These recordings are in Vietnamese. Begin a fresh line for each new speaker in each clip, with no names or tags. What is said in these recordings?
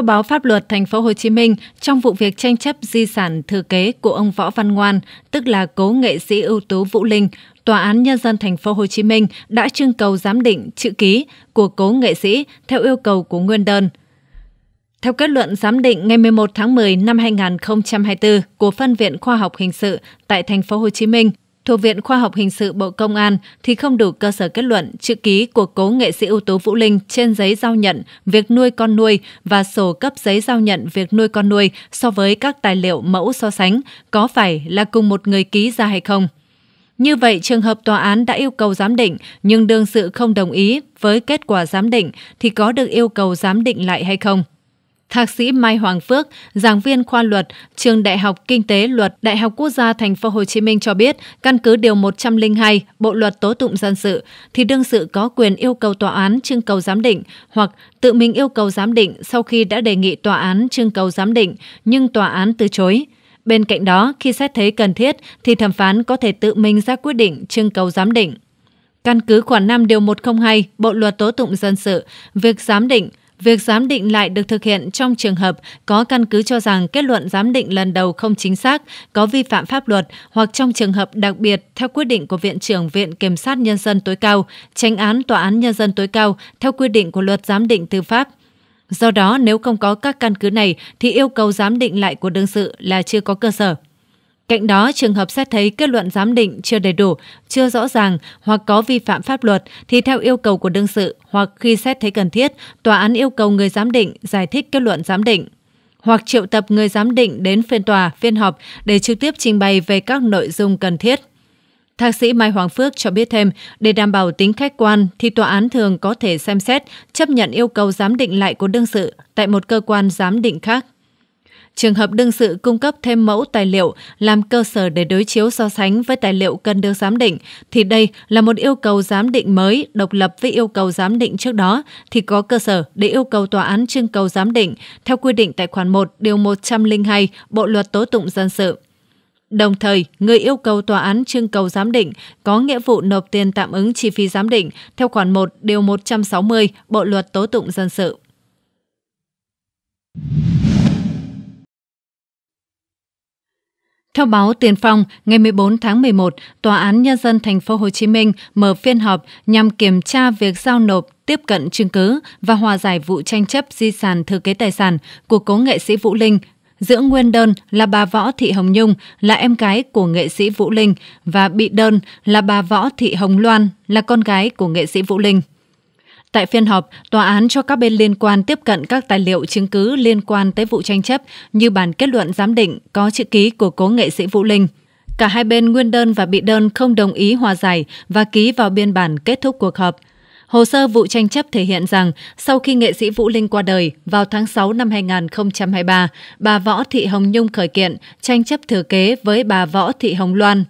Theo báo Pháp luật Thành phố Hồ Chí Minh, trong vụ việc tranh chấp di sản thừa kế của ông Võ Văn Ngoan, tức là cố nghệ sĩ ưu tú Vũ Linh, Tòa án nhân dân Thành phố Hồ Chí Minh đã trưng cầu giám định chữ ký của cố nghệ sĩ theo yêu cầu của nguyên đơn. Theo kết luận giám định ngày 11 tháng 10 năm 2024 của Phân viện Khoa học Hình sự tại Thành phố Hồ Chí Minh, thuộc Viện Khoa học Hình sự Bộ Công an thì không đủ cơ sở kết luận chữ ký của cố nghệ sĩ ưu tú Vũ Linh trên giấy giao nhận việc nuôi con nuôi và sổ cấp giấy giao nhận việc nuôi con nuôi so với các tài liệu mẫu so sánh có phải là cùng một người ký ra hay không. Như vậy, trường hợp tòa án đã yêu cầu giám định nhưng đương sự không đồng ý với kết quả giám định thì có được yêu cầu giám định lại hay không? Thạc sĩ Mai Hoàng Phước, giảng viên khoa luật, trường Đại học Kinh tế Luật, Đại học Quốc gia Thành phố Hồ Chí Minh cho biết, căn cứ điều 102 Bộ luật tố tụng dân sự thì đương sự có quyền yêu cầu tòa án trưng cầu giám định hoặc tự mình yêu cầu giám định sau khi đã đề nghị tòa án trưng cầu giám định nhưng tòa án từ chối. Bên cạnh đó, khi xét thấy cần thiết thì thẩm phán có thể tự mình ra quyết định trưng cầu giám định. Căn cứ khoản 5 điều 102 Bộ luật tố tụng dân sự, việc giám định Việc giám định lại được thực hiện trong trường hợp có căn cứ cho rằng kết luận giám định lần đầu không chính xác, có vi phạm pháp luật hoặc trong trường hợp đặc biệt theo quyết định của Viện trưởng Viện Kiểm sát Nhân dân tối cao, tranh án Tòa án Nhân dân tối cao theo quy định của luật giám định tư pháp. Do đó, nếu không có các căn cứ này thì yêu cầu giám định lại của đương sự là chưa có cơ sở. Cạnh đó, trường hợp xét thấy kết luận giám định chưa đầy đủ, chưa rõ ràng hoặc có vi phạm pháp luật thì theo yêu cầu của đương sự hoặc khi xét thấy cần thiết, tòa án yêu cầu người giám định giải thích kết luận giám định hoặc triệu tập người giám định đến phiên tòa, phiên họp để trực tiếp trình bày về các nội dung cần thiết. Thạc sĩ Mai Hoàng Phước cho biết thêm, để đảm bảo tính khách quan thì tòa án thường có thể xem xét chấp nhận yêu cầu giám định lại của đương sự tại một cơ quan giám định khác. Trường hợp đương sự cung cấp thêm mẫu tài liệu làm cơ sở để đối chiếu so sánh với tài liệu cần được giám định, thì đây là một yêu cầu giám định mới độc lập với yêu cầu giám định trước đó, thì có cơ sở để yêu cầu tòa án trưng cầu giám định theo quy định tại khoản 1 điều 102 Bộ luật tố tụng dân sự. Đồng thời, người yêu cầu tòa án trưng cầu giám định có nghĩa vụ nộp tiền tạm ứng chi phí giám định theo khoản 1 điều 160 Bộ luật tố tụng dân sự. Theo báo Tiền Phong, ngày 14 tháng 11, Tòa án Nhân dân Thành phố Hồ Chí Minh mở phiên họp nhằm kiểm tra việc giao nộp tiếp cận chứng cứ và hòa giải vụ tranh chấp di sản thừa kế tài sản của cố nghệ sĩ Vũ Linh giữa nguyên đơn là bà Võ Thị Hồng Nhung là em gái của nghệ sĩ Vũ Linh và bị đơn là bà Võ Thị Hồng Loan là con gái của nghệ sĩ Vũ Linh. Tại phiên họp, tòa án cho các bên liên quan tiếp cận các tài liệu chứng cứ liên quan tới vụ tranh chấp như bản kết luận giám định có chữ ký của cố nghệ sĩ Vũ Linh. Cả hai bên nguyên đơn và bị đơn không đồng ý hòa giải và ký vào biên bản kết thúc cuộc họp. Hồ sơ vụ tranh chấp thể hiện rằng sau khi nghệ sĩ Vũ Linh qua đời vào tháng 6 năm 2023, bà Võ Thị Hồng Nhung khởi kiện tranh chấp thừa kế với bà Võ Thị Hồng Loan.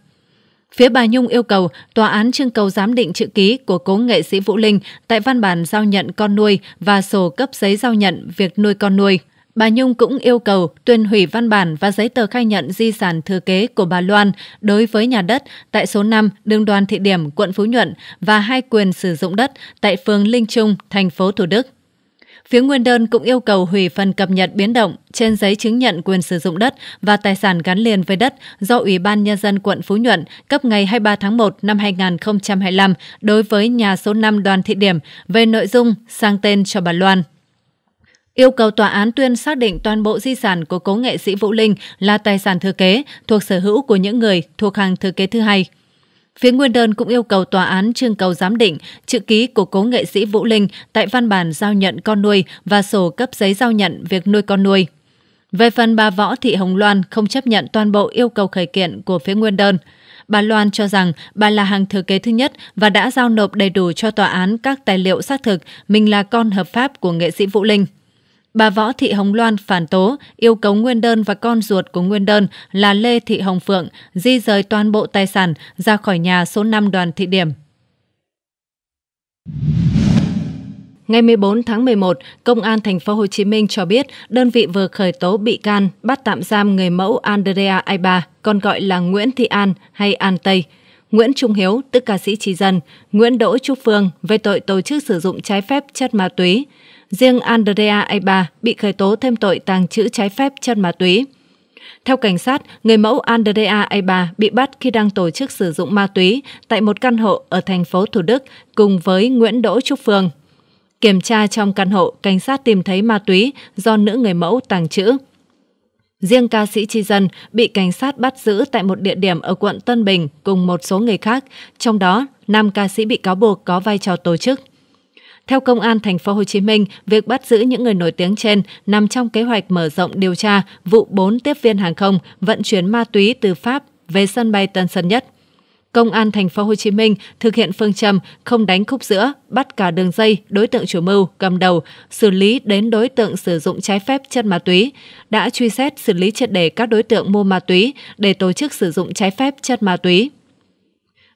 Phía bà Nhung yêu cầu tòa án trưng cầu giám định chữ ký của cố nghệ sĩ Vũ Linh tại văn bản giao nhận con nuôi và sổ cấp giấy giao nhận việc nuôi con nuôi. Bà Nhung cũng yêu cầu tuyên hủy văn bản và giấy tờ khai nhận di sản thừa kế của bà Loan đối với nhà đất tại số 5 đường Đoàn Thị Điểm, quận Phú Nhuận và hai quyền sử dụng đất tại phường Linh Trung, thành phố Thủ Đức. Phía nguyên đơn cũng yêu cầu hủy phần cập nhật biến động trên giấy chứng nhận quyền sử dụng đất và tài sản gắn liền với đất do Ủy ban Nhân dân quận Phú Nhuận cấp ngày 23 tháng 1 năm 2025 đối với nhà số 5 đoàn thị điểm về nội dung sang tên cho bà Loan yêu cầu tòa án tuyên xác định toàn bộ di sản của cố nghệ sĩ Vũ Linh là tài sản thừa kế thuộc sở hữu của những người thuộc hàng thừa kế thứ hai. Phía Nguyên đơn cũng yêu cầu tòa án trưng cầu giám định chữ ký của cố nghệ sĩ Vũ Linh tại văn bản giao nhận con nuôi và sổ cấp giấy giao nhận việc nuôi con nuôi. Về phần bà Võ Thị Hồng Loan không chấp nhận toàn bộ yêu cầu khởi kiện của phía Nguyên đơn. Bà Loan cho rằng bà là hàng thừa kế thứ nhất và đã giao nộp đầy đủ cho tòa án các tài liệu xác thực mình là con hợp pháp của nghệ sĩ Vũ Linh. Bà Võ Thị Hồng Loan phản tố yêu cầu nguyên đơn và con ruột của nguyên đơn là Lê Thị Hồng Phượng di rời toàn bộ tài sản ra khỏi nhà số 5 đoàn thị điểm. Ngày 14 tháng 11, Công an thành phố Hồ Chí Minh cho biết đơn vị vừa khởi tố bị can bắt tạm giam người mẫu Andrea Aiba, còn gọi là Nguyễn Thị An hay An Tây, Nguyễn Trung Hiếu, tức ca sĩ Trí Dân, Nguyễn Đỗ Trúc Phương về tội tổ chức sử dụng trái phép chất ma túy. Riêng Andrea Aiba bị khởi tố thêm tội tàng trữ trái phép chất ma túy. Theo cảnh sát, người mẫu Andrea Aiba bị bắt khi đang tổ chức sử dụng ma túy tại một căn hộ ở thành phố Thủ Đức cùng với Nguyễn Đỗ Trúc Phương. Kiểm tra trong căn hộ, cảnh sát tìm thấy ma túy do nữ người mẫu tàng trữ. Riêng ca sĩ Chi Dân bị cảnh sát bắt giữ tại một địa điểm ở quận Tân Bình cùng một số người khác, trong đó 5 ca sĩ bị cáo buộc có vai trò tổ chức. Theo Công an Thành phố Hồ Chí Minh, việc bắt giữ những người nổi tiếng trên nằm trong kế hoạch mở rộng điều tra vụ 4 tiếp viên hàng không vận chuyển ma túy từ Pháp về sân bay Tân Sơn Nhất – Công an thành phố Hồ Chí Minh thực hiện phương châm không đánh khúc giữa, bắt cả đường dây, đối tượng chủ mưu, cầm đầu, xử lý đến đối tượng sử dụng trái phép chất ma túy, đã truy xét xử lý triệt đề các đối tượng mua ma túy để tổ chức sử dụng trái phép chất ma túy.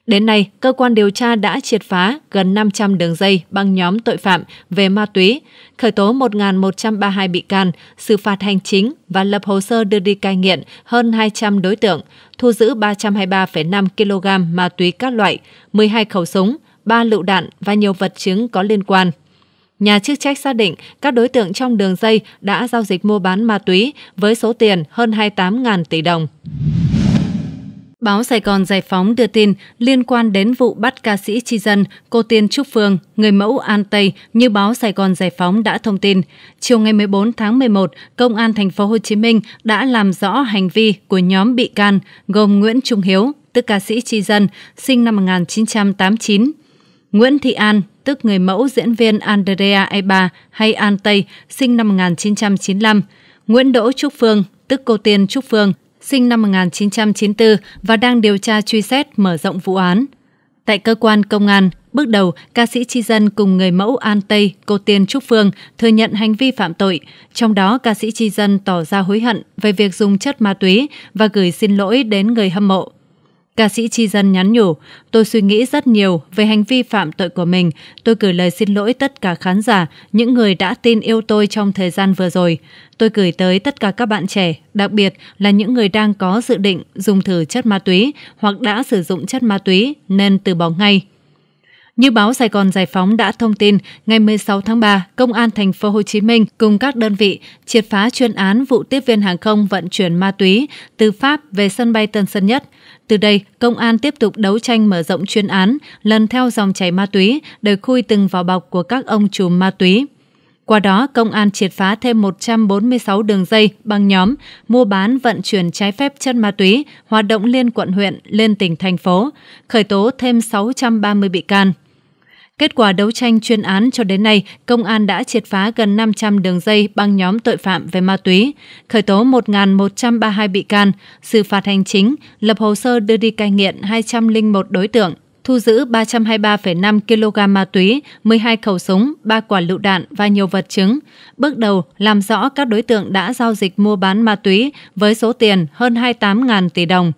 Đến nay, cơ quan điều tra đã triệt phá gần 500 đường dây băng nhóm tội phạm về ma túy, khởi tố 1.132 bị can, xử phạt hành chính và lập hồ sơ đưa đi cai nghiện hơn 200 đối tượng, thu giữ 323,5 kg ma túy các loại, 12 khẩu súng, 3 lựu đạn và nhiều vật chứng có liên quan. Nhà chức trách xác định các đối tượng trong đường dây đã giao dịch mua bán ma túy với số tiền hơn 28.000 tỷ đồng. Báo Sài Gòn Giải Phóng đưa tin liên quan đến vụ bắt ca sĩ Chi Dân, cô Tiên Trúc Phương, người mẫu An Tây như báo Sài Gòn Giải Phóng đã thông tin. Chiều ngày 14 tháng 11, Công an thành phố Hồ Chí Minh đã làm rõ hành vi của nhóm bị can gồm Nguyễn Trung Hiếu, tức ca sĩ Chi Dân, sinh năm 1989, Nguyễn Thị An, tức người mẫu diễn viên Andrea Eba hay An Tây, sinh năm 1995, Nguyễn Đỗ Trúc Phương, tức cô Tiên Trúc Phương, sinh năm 1994 và đang điều tra truy xét mở rộng vụ án. Tại cơ quan công an, bước đầu, ca sĩ Chi Dân cùng người mẫu An Tây, cô Tiên Trúc Phương thừa nhận hành vi phạm tội. Trong đó, ca sĩ Chi Dân tỏ ra hối hận về việc dùng chất ma túy và gửi xin lỗi đến người hâm mộ. Ca sĩ Chi Dân nhắn nhủ, tôi suy nghĩ rất nhiều về hành vi phạm tội của mình. Tôi gửi lời xin lỗi tất cả khán giả, những người đã tin yêu tôi trong thời gian vừa rồi. Tôi gửi tới tất cả các bạn trẻ, đặc biệt là những người đang có dự định dùng thử chất ma túy hoặc đã sử dụng chất ma túy nên từ bỏ ngay. Như báo Sài Gòn Giải phóng đã thông tin, ngày 16 tháng 3, Công an thành phố Hồ Chí Minh cùng các đơn vị triệt phá chuyên án vụ tiếp viên hàng không vận chuyển ma túy từ Pháp về sân bay Tân Sơn Nhất – từ đây, công an tiếp tục đấu tranh mở rộng chuyên án, lần theo dòng chảy ma túy để khui từng vào bọc của các ông chùm ma túy. Qua đó, công an triệt phá thêm 146 đường dây băng nhóm mua bán vận chuyển trái phép chất ma túy, hoạt động liên quận huyện, lên tỉnh thành phố, khởi tố thêm 630 bị can. Kết quả đấu tranh chuyên án cho đến nay, công an đã triệt phá gần 500 đường dây băng nhóm tội phạm về ma túy, khởi tố 1.132 bị can, xử phạt hành chính, lập hồ sơ đưa đi cai nghiện 201 đối tượng, thu giữ 323,5 kg ma túy, 12 khẩu súng, 3 quả lựu đạn và nhiều vật chứng. Bước đầu, làm rõ các đối tượng đã giao dịch mua bán ma túy với số tiền hơn 28.000 tỷ đồng.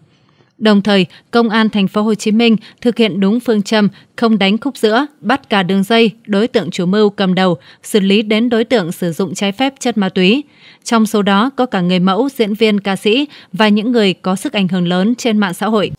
Đồng thời, Công an thành phố Hồ Chí Minh thực hiện đúng phương châm không đánh khúc giữa, bắt cả đường dây, đối tượng chủ mưu cầm đầu, xử lý đến đối tượng sử dụng trái phép chất ma túy. Trong số đó có cả người mẫu, diễn viên, ca sĩ và những người có sức ảnh hưởng lớn trên mạng xã hội.